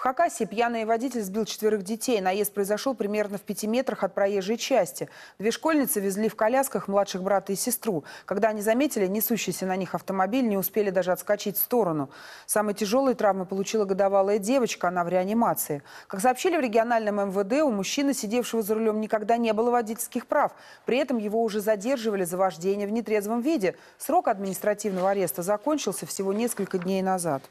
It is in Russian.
В Хакасии пьяный водитель сбил четверых детей. Наезд произошел примерно в пяти метрах от проезжей части. Две школьницы везли в колясках младших брата и сестру. Когда они заметили несущийся на них автомобиль, не успели даже отскочить в сторону. Самые тяжелые травмы получила годовалая девочка, она в реанимации. Как сообщили в региональном МВД, у мужчины, сидевшего за рулем, никогда не было водительских прав. При этом его уже задерживали за вождение в нетрезвом виде. Срок административного ареста закончился всего несколько дней назад.